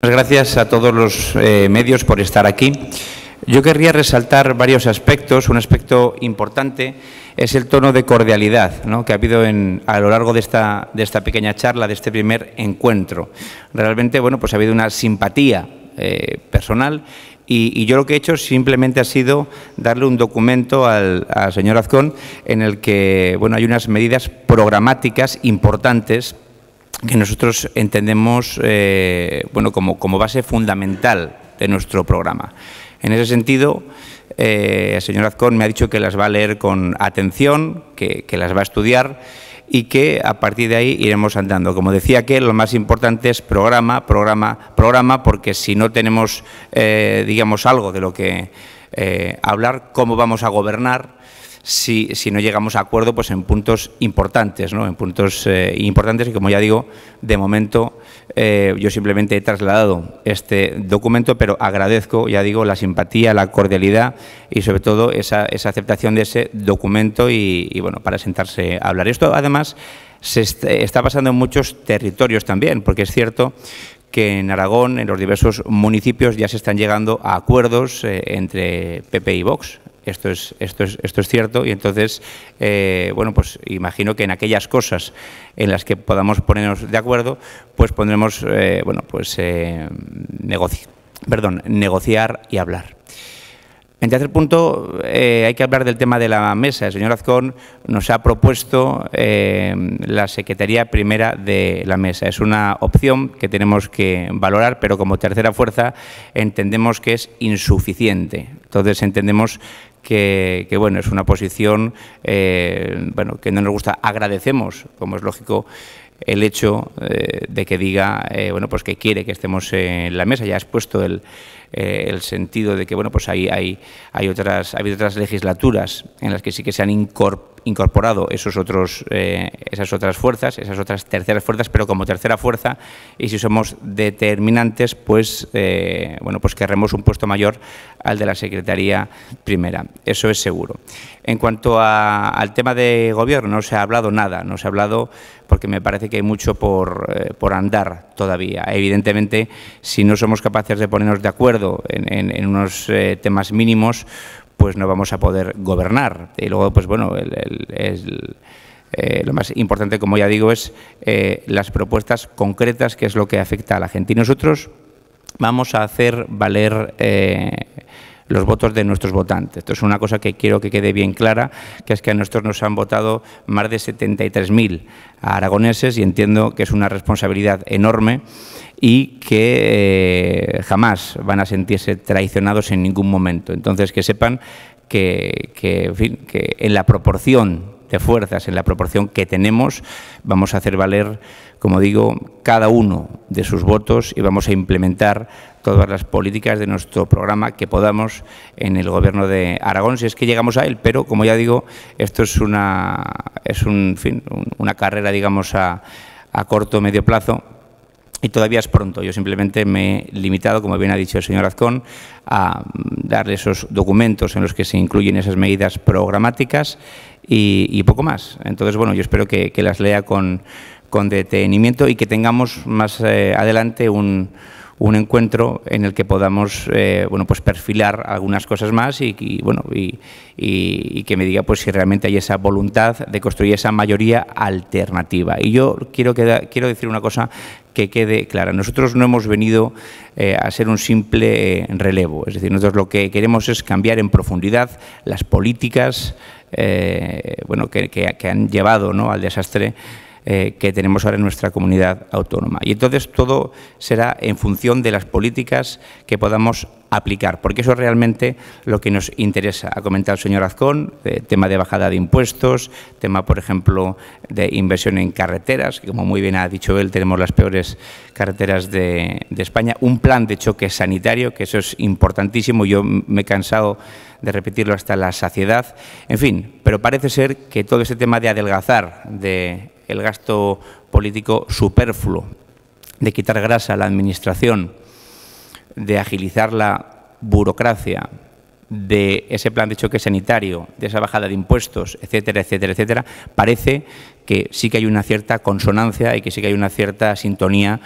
Muchas pues Gracias a todos los eh, medios por estar aquí. Yo querría resaltar varios aspectos. Un aspecto importante es el tono de cordialidad que ha habido en, a lo largo de esta, esta pequeña charla, de este primer encuentro. Realmente, bueno, pues ha habido una simpatía eh, personal y, yo lo que he hecho simplemente ha sido darle un documento al, al señor Azcón en el que, bueno, hay unas medidas programáticas importantes que nosotros entendemos eh, bueno, como, como, base fundamental de nuestro programa. En ese sentido, eh, el señor Azcón me ha dicho que las va a leer con atención, que, las va a estudiar y que a partir de ahí iremos andando. Como decía que lo más importante es programa, programa, programa, porque si no tenemos, eh, digamos, algo de lo que eh, hablar, cómo vamos a gobernar, si, no llegamos a acuerdo pues en puntos importantes, en puntos eh, importantes y como ya digo, de momento eh, yo simplemente he trasladado este documento, pero agradezco, ya digo, la simpatía, la cordialidad y sobre todo esa, aceptación de ese documento y, bueno, para sentarse a hablar. Esto, además, se está pasando en muchos territorios también, porque es cierto que en Aragón, en los diversos municipios, ya se están llegando a acuerdos eh, entre PP y Vox. Esto es, esto es, esto es cierto y entonces, eh, bueno, pues imagino que en aquellas cosas en las que podamos ponernos de acuerdo, pues pondremos, eh, bueno, pues eh, perdón, negociar y hablar. En tercer punto, eh, hay que hablar del tema de la mesa. El señor Azcón nos ha propuesto la Secretaría Primera de la Mesa. Es una opción que tenemos que valorar, pero como tercera fuerza entendemos que es insuficiente. Entonces entendemos que, bueno, es una posición eh, bueno, que no nos gusta. Agradecemos, como es lógico, el hecho eh, de que diga eh, bueno pues que quiere que estemos en la mesa ya has puesto el, eh, sentido de que bueno pues hay hay hay otras ha habido otras legislaturas en las que sí que se han incorporado esos otros esas otras fuerzas esas otras terceras fuerzas pero como tercera fuerza y si somos determinantes pues bueno pues querremos un puesto mayor al de la secretaría primera eso es seguro en cuanto al tema de gobierno no se ha hablado nada no se ha hablado porque me parece que hay mucho por, eh, por andar todavía. Evidentemente, si no somos capaces de ponernos de acuerdo en, unos eh, temas mínimos, pues no vamos a poder gobernar. Y luego, pues bueno, eh, lo más importante, como ya digo, es las propuestas concretas, que es lo que afecta a la gente. Y nosotros vamos a hacer valer los votos de nuestros votantes. Esto es una cosa que quiero que quede bien clara, que es que a nosotros nos han votado más de 73.000 aragoneses y entiendo que es una responsabilidad enorme y que eh, jamás van a sentirse traicionados en ningún momento. Entonces, que sepan que, en que en la proporción de fuerzas en la proporción que tenemos, vamos a hacer valer, como digo, cada uno de sus votos y vamos a implementar todas las políticas de nuestro programa que podamos en el Gobierno de Aragón, si es que llegamos a él. Pero, como ya digo, esto es una, es un, fin, una carrera, digamos, a, a corto o medio plazo, y todavía es pronto. Yo simplemente me he limitado, como bien ha dicho el señor Azcón, a darle esos documentos en los que se incluyen esas medidas programáticas y, poco más. Entonces, bueno, yo espero que, las lea con, con detenimiento y que tengamos más eh, adelante un un encuentro en el que podamos eh, bueno, pues perfilar algunas cosas más y, bueno, y, que me diga pues, si realmente hay esa voluntad de construir esa mayoría alternativa. Y yo quiero, quiero decir una cosa que quede clara. Nosotros no hemos venido eh, a ser un simple eh, relevo, es decir, nosotros lo que queremos es cambiar en profundidad las políticas bueno, que, han llevado ¿no? al desastre eh, que tenemos ahora en nuestra comunidad autónoma. Y entonces todo será en función de las políticas que podamos aplicar, porque eso es realmente lo que nos interesa. Ha comentado el señor Azcón, eh, tema de bajada de impuestos, tema, por ejemplo, de inversión en carreteras, que como muy bien ha dicho él, tenemos las peores carreteras de, España, un plan de choque sanitario, que eso es importantísimo, yo me he cansado de repetirlo hasta la saciedad, en fin, pero parece ser que todo ese tema de adelgazar, de el gasto político superfluo, de quitar grasa a la administración, de agilizar la burocracia, de ese plan de choque sanitario, de esa bajada de impuestos, etcétera, etcétera, etcétera, parece que sí que hay una cierta consonancia y que sí que hay una cierta sintonía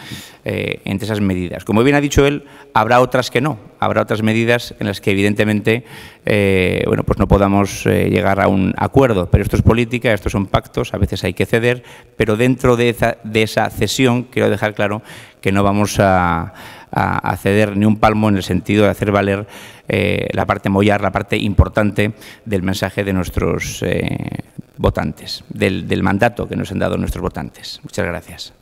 eh, entre esas medidas. Como bien ha dicho él, habrá otras que no, habrá otras medidas en las que evidentemente eh, bueno, pues no podamos eh, llegar a un acuerdo, pero esto es política, estos son pactos, a veces hay que ceder, pero dentro de esa, de esa cesión quiero dejar claro que no vamos a a, ceder ni un palmo en el sentido de hacer valer eh, la parte mollar, la parte importante del mensaje de nuestros eh, votantes, del mandato que nos han dado nuestros votantes. Muchas gracias.